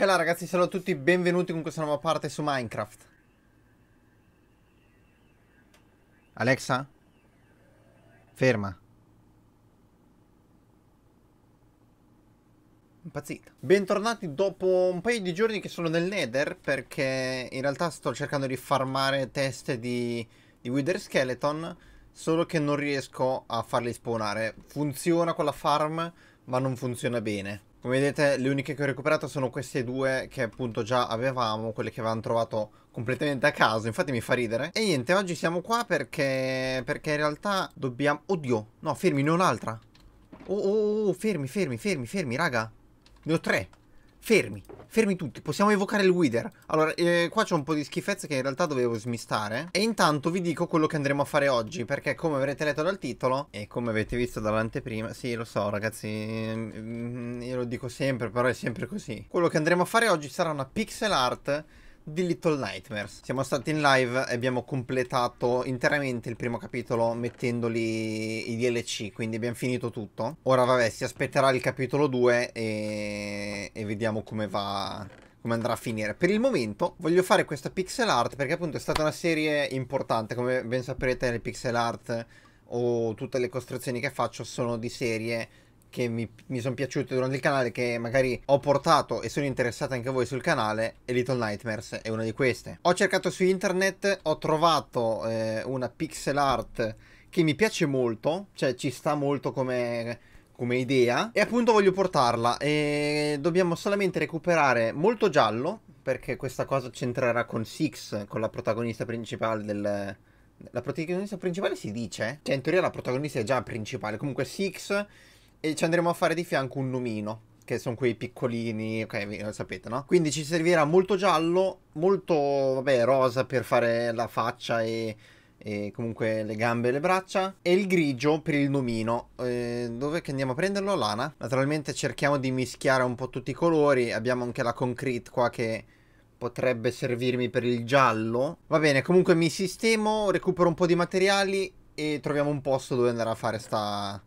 Hello eh ragazzi, salve a tutti, benvenuti con questa nuova parte su Minecraft. Alexa? Ferma. Impazzita. Bentornati dopo un paio di giorni che sono nel Nether perché in realtà sto cercando di farmare teste di, di Wither Skeleton solo che non riesco a farli spawnare. Funziona con la farm ma non funziona bene. Come vedete le uniche che ho recuperato sono queste due che appunto già avevamo, quelle che avevamo trovato completamente a caso, infatti mi fa ridere. E niente, oggi siamo qua perché, perché in realtà dobbiamo... Oddio, no, fermi, ne ho un'altra. Oh, oh, oh, oh, fermi, fermi, fermi, fermi, raga. Ne ho tre. Fermi, fermi tutti, possiamo evocare il Wither. Allora, eh, qua c'è un po' di schifezze che in realtà dovevo smistare. E intanto vi dico quello che andremo a fare oggi, perché come avrete letto dal titolo e come avete visto dall'anteprima... Sì, lo so ragazzi, mm, mm, io lo dico sempre, però è sempre così. Quello che andremo a fare oggi sarà una pixel art di Little Nightmares. Siamo stati in live e abbiamo completato interamente il primo capitolo mettendoli i DLC, quindi abbiamo finito tutto. Ora vabbè, si aspetterà il capitolo 2 e, e vediamo come va come andrà a finire. Per il momento voglio fare questa pixel art perché appunto è stata una serie importante, come ben saprete le pixel art o tutte le costruzioni che faccio sono di serie che mi, mi sono piaciute durante il canale che magari ho portato e sono interessate anche voi sul canale e Little Nightmares è una di queste. Ho cercato su internet, ho trovato eh, una pixel art che mi piace molto, cioè ci sta molto come, come idea e appunto voglio portarla e dobbiamo solamente recuperare molto giallo perché questa cosa c'entrerà con Six, con la protagonista principale del, la protagonista principale si dice? Cioè, in teoria la protagonista è già principale. Comunque, Six e ci andremo a fare di fianco un lumino che sono quei piccolini, ok, sapete, no? Quindi ci servirà molto giallo, molto, vabbè, rosa per fare la faccia e, e comunque le gambe e le braccia, e il grigio per il nomino. Eh, dove che andiamo a prenderlo? Lana. Naturalmente cerchiamo di mischiare un po' tutti i colori, abbiamo anche la concrete qua che potrebbe servirmi per il giallo. Va bene, comunque mi sistemo, recupero un po' di materiali e troviamo un posto dove andare a fare sta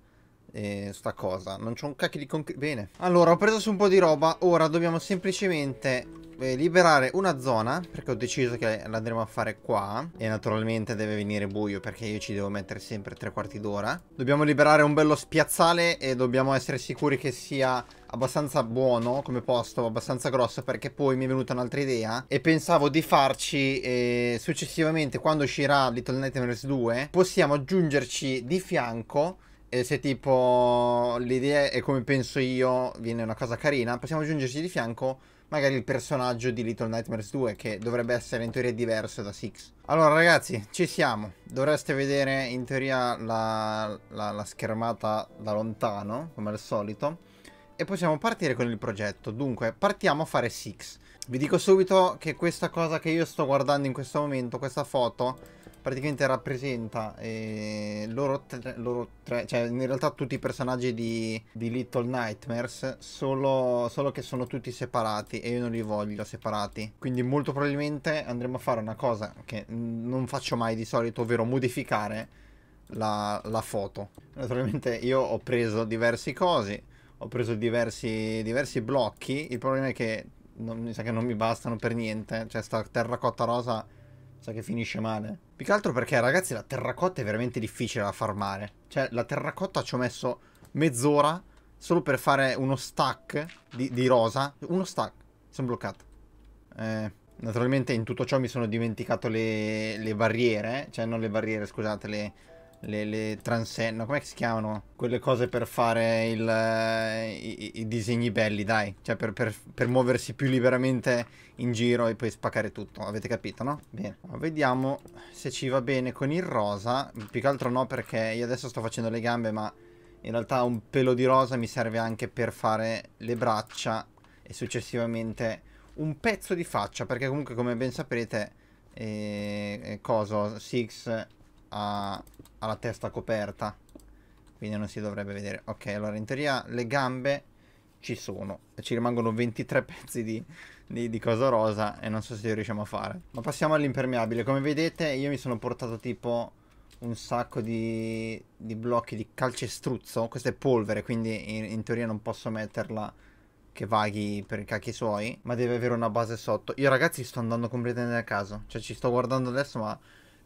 eh, sta cosa. Non c'ho un cacchio di concreto. Bene. Allora, ho preso su un po' di roba. Ora dobbiamo semplicemente eh, liberare una zona. Perché ho deciso che l'andremo a fare qua. E naturalmente deve venire buio perché io ci devo mettere sempre tre quarti d'ora. Dobbiamo liberare un bello spiazzale e dobbiamo essere sicuri che sia abbastanza buono come posto, abbastanza grosso perché poi mi è venuta un'altra idea e pensavo di farci eh, successivamente quando uscirà Little Nightmares 2 possiamo aggiungerci di fianco e se tipo l'idea è come penso io, viene una cosa carina, possiamo aggiungerci di fianco magari il personaggio di Little Nightmares 2 che dovrebbe essere in teoria diverso da Six. Allora ragazzi, ci siamo. Dovreste vedere in teoria la, la, la schermata da lontano, come al solito. E possiamo partire con il progetto. Dunque, partiamo a fare Six. Vi dico subito che questa cosa che io sto guardando in questo momento, questa foto, praticamente rappresenta eh, loro, tre, loro tre, cioè in realtà tutti i personaggi di, di Little Nightmares, solo, solo, che sono tutti separati e io non li voglio separati. Quindi molto probabilmente andremo a fare una cosa che non faccio mai di solito, ovvero modificare la, la foto. Naturalmente io ho preso diversi cosi, ho preso diversi, diversi blocchi, il problema è che non, mi sa che non mi bastano per niente, cioè sta terracotta rosa sa che finisce male. Più che altro perché, ragazzi, la terracotta è veramente difficile da farmare. Cioè, la terracotta ci ho messo mezz'ora solo per fare uno stack di, di rosa. Uno stack. Sono bloccato. Eh, naturalmente in tutto ciò mi sono dimenticato le, le barriere. Cioè, non le barriere, scusate, le, le, le transenno, come si chiamano? Quelle cose per fare il, eh, i, i, disegni belli, dai. Cioè per, per, per, muoversi più liberamente in giro e poi spaccare tutto, avete capito, no? Bene, vediamo se ci va bene con il rosa. Più che altro no perché io adesso sto facendo le gambe ma in realtà un pelo di rosa mi serve anche per fare le braccia e successivamente un pezzo di faccia perché comunque come ben saprete... Eh, eh, coso, Six ha, ha la testa coperta quindi non si dovrebbe vedere ok allora in teoria le gambe ci sono ci rimangono 23 pezzi di, di, di cosa rosa e non so se li riusciamo a fare ma passiamo all'impermeabile come vedete io mi sono portato tipo un sacco di, di blocchi di calcestruzzo questa è polvere quindi in, in teoria non posso metterla che vaghi per i cacchi suoi ma deve avere una base sotto io ragazzi sto andando completamente a caso cioè ci sto guardando adesso ma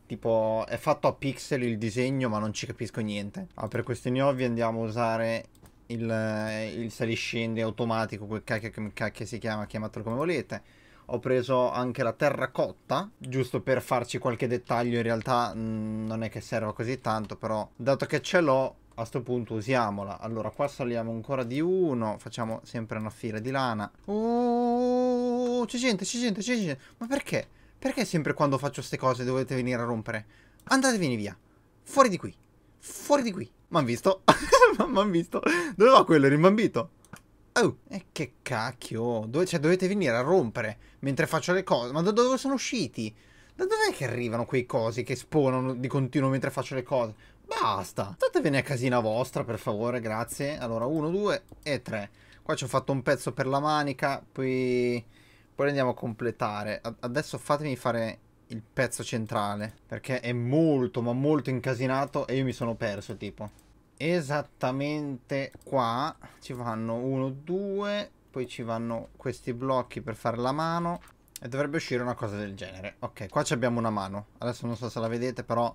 Tipo, è fatto a pixel il disegno, ma non ci capisco niente. Ah, per questioni ovvie andiamo a usare il, il saliscendi automatico, quel cacchio che, cacchio si chiama, chiamatelo come volete. Ho preso anche la terracotta, giusto per farci qualche dettaglio, in realtà mh, mm, non è che serva così tanto, però dato che ce l'ho, a questo punto usiamola. Allora, qua saliamo ancora di uno, facciamo sempre una fila di lana. Oh, uh, c'è gente, c'è gente, c'è gente. Ma perché? Perché sempre quando faccio queste cose dovete venire a rompere? Andatevene via. Fuori di qui. Fuori di qui. M'han visto. M'han visto. Dove va quello? Rimbambito. Oh, e che cacchio. Dove, cioè, dovete venire a rompere mentre faccio le cose. Ma da dove sono usciti? Da dov'è che arrivano quei cosi che spawnano di continuo mentre faccio le cose? Basta! Statevene a casina vostra, per favore, grazie. Allora, uno, due e tre. Qua ci ho fatto un pezzo per la manica, poi... Poi andiamo a completare. Adesso fatemi fare il pezzo centrale. Perché è molto, ma molto incasinato e io mi sono perso, tipo. Esattamente qua ci vanno uno, due, poi ci vanno questi blocchi per fare la mano. E dovrebbe uscire una cosa del genere. Ok, qua abbiamo una mano. Adesso non so se la vedete, però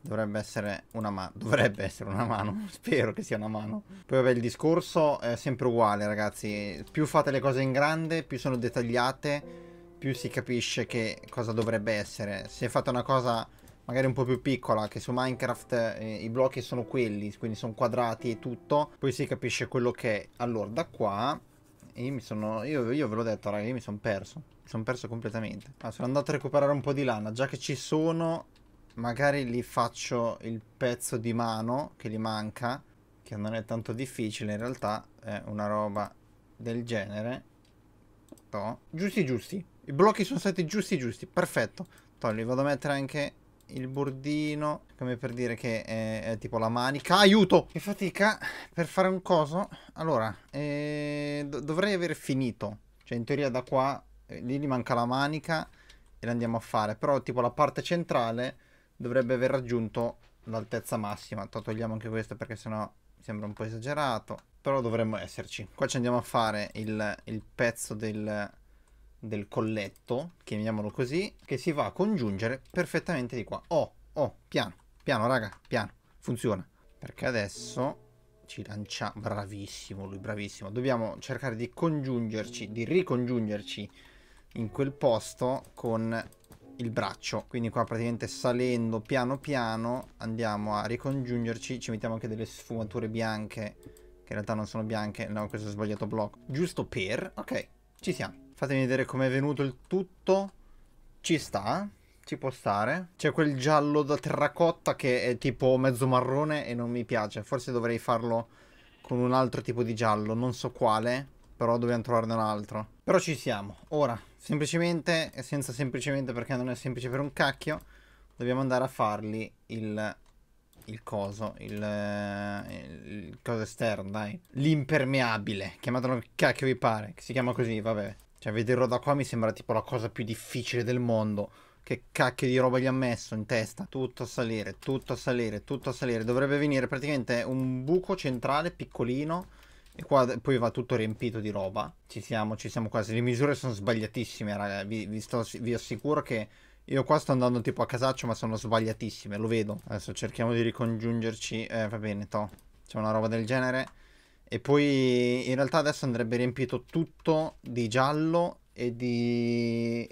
Dovrebbe essere una mano. Dovrebbe essere una mano. Spero che sia una mano. Poi vabbè, il discorso è sempre uguale, ragazzi. Più fate le cose in grande, più sono dettagliate, più si capisce che cosa dovrebbe essere. Se fate una cosa magari un po' più piccola, che su Minecraft eh, i blocchi sono quelli, quindi sono quadrati e tutto, poi si capisce quello che è. Allora, da qua... Io mi sono... Io, io ve l'ho detto, raga, io mi sono perso. Mi sono perso completamente. Ah, sono andato a recuperare un po' di lana. Già che ci sono, magari li faccio il pezzo di mano che gli manca, che non è tanto difficile in realtà, è una roba del genere. Toh. Giusti giusti, i blocchi sono stati giusti giusti, perfetto. Togli, vado a mettere anche il bordino, come per dire che è, è tipo la manica. Aiuto! Che fatica per fare un coso. Allora, eh, do dovrei aver finito. Cioè in teoria da qua, eh, lì gli manca la manica e l'andiamo a fare. Però tipo la parte centrale dovrebbe aver raggiunto l'altezza massima. Togliamo anche questo perché sennò sembra un po' esagerato. Però dovremmo esserci. Qua ci andiamo a fare il, il pezzo del, del, colletto, chiamiamolo così, che si va a congiungere perfettamente di qua. Oh, oh, piano, piano raga, piano. Funziona. Perché adesso ci lancia... Bravissimo lui, bravissimo. Dobbiamo cercare di congiungerci, di ricongiungerci in quel posto con il braccio. Quindi qua praticamente salendo piano piano andiamo a ricongiungerci, ci mettiamo anche delle sfumature bianche, che in realtà non sono bianche, no questo è sbagliato blocco, giusto per, ok, ci siamo. Fatemi vedere come è venuto il tutto, ci sta, ci può stare. C'è quel giallo da terracotta che è tipo mezzo marrone e non mi piace, forse dovrei farlo con un altro tipo di giallo, non so quale, però dobbiamo trovarne un altro. Però ci siamo. Ora, semplicemente, e senza semplicemente perché non è semplice per un cacchio, dobbiamo andare a fargli il, il coso, il, il coso esterno, dai. L'impermeabile, chiamatelo che cacchio vi pare, che si chiama così, vabbè. Cioè, vederlo da qua mi sembra tipo la cosa più difficile del mondo. Che cacchio di roba gli ha messo in testa? Tutto a salire, tutto a salire, tutto a salire. Dovrebbe venire praticamente un buco centrale piccolino e qua poi va tutto riempito di roba. Ci siamo, ci siamo quasi. Le misure sono sbagliatissime, raga. Vi, vi, sto, vi assicuro che io qua sto andando tipo a casaccio, ma sono sbagliatissime, lo vedo. Adesso cerchiamo di ricongiungerci. Eh, va bene, to. C'è una roba del genere. E poi in realtà adesso andrebbe riempito tutto di giallo e di...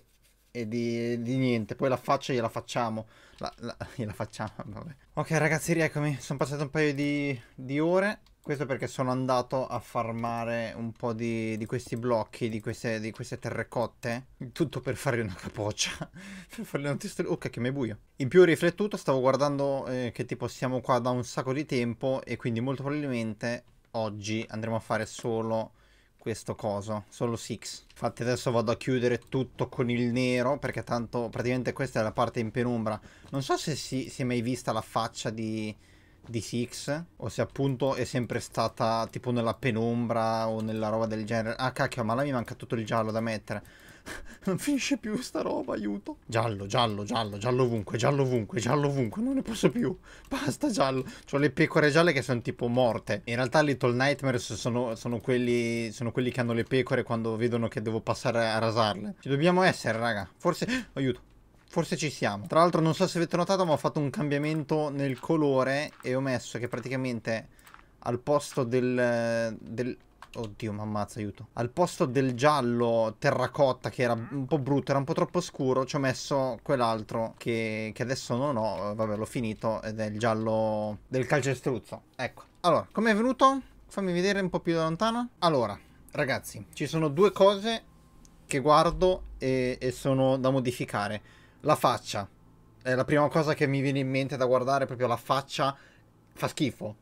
E di, di niente. Poi la faccia gliela facciamo. La, la, gliela facciamo, vabbè. Ok ragazzi, rieccomi. Sono passate un paio di, di ore. Questo perché sono andato a farmare un po' di, di questi blocchi, di queste, di queste, terracotte. Tutto per fargli una capoccia. per fargli una testa... Oh, che mi è buio. In più ho riflettuto, stavo guardando eh, che tipo siamo qua da un sacco di tempo e quindi molto probabilmente oggi andremo a fare solo questo coso, solo Six. Infatti adesso vado a chiudere tutto con il nero perché tanto praticamente questa è la parte in penombra. Non so se si, si è mai vista la faccia di di Six o se appunto è sempre stata tipo nella penombra o nella roba del genere. Ah cacchio, ma là mi manca tutto il giallo da mettere. non finisce più sta roba, aiuto. Giallo, giallo, giallo, giallo ovunque, giallo ovunque, giallo ovunque, non ne posso più. Basta giallo. C'ho le pecore gialle che sono tipo morte. In realtà Little Nightmares sono, sono, quelli, sono quelli che hanno le pecore quando vedono che devo passare a rasarle. Ci dobbiamo essere, raga. Forse... Aiuto. Forse ci siamo. Tra l'altro non so se avete notato ma ho fatto un cambiamento nel colore e ho messo che praticamente al posto del... del oddio, mi ammazza, aiuto. Al posto del giallo terracotta che era un po' brutto, era un po' troppo scuro, ci ho messo quell'altro che, che adesso non ho, vabbè l'ho finito, ed è il giallo del calcestruzzo. Ecco. Allora, come è venuto? Fammi vedere un po' più da lontano. Allora, ragazzi, ci sono due cose che guardo e, e sono da modificare la faccia. È la prima cosa che mi viene in mente da guardare, proprio la faccia fa schifo.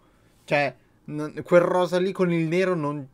Cioè, n- quel rosa lì con il nero non,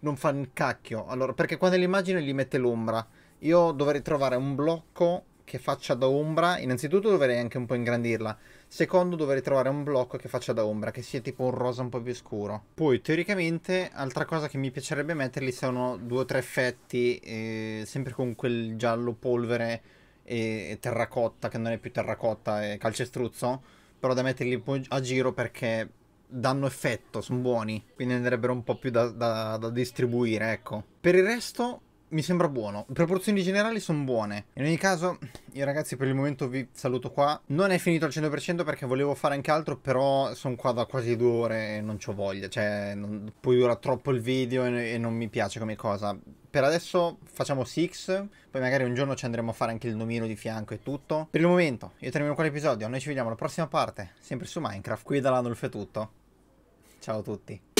non fa un cacchio. Allora, perché qua nell'immagine gli mette l'ombra. Io dovrei trovare un blocco che faccia da ombra. Innanzitutto dovrei anche un po' ingrandirla. Secondo dovrei trovare un blocco che faccia da ombra, che sia tipo un rosa un po' più scuro. Poi teoricamente, altra cosa che mi piacerebbe metterli sono due o tre effetti, eh, sempre con quel giallo polvere e, terracotta, che non è più terracotta, è calcestruzzo, però da metterli un po' a giro perché danno effetto, sono buoni, quindi andrebbero un po' più da, da, da distribuire, ecco. Per il resto mi sembra buono. Le proporzioni generali sono buone. In ogni caso, io ragazzi per il momento vi saluto qua. Non è finito al 100% perché volevo fare anche altro, però sono qua da quasi due ore e non ho voglia. Cioè, non, poi dura troppo il video e, e non mi piace come cosa per adesso facciamo Six, poi magari un giorno ci andremo a fare anche il nomino di fianco e tutto. Per il momento io termino qua l'episodio, noi ci vediamo alla prossima parte, sempre su Minecraft, qui da Landolf è tutto. Ciao a tutti.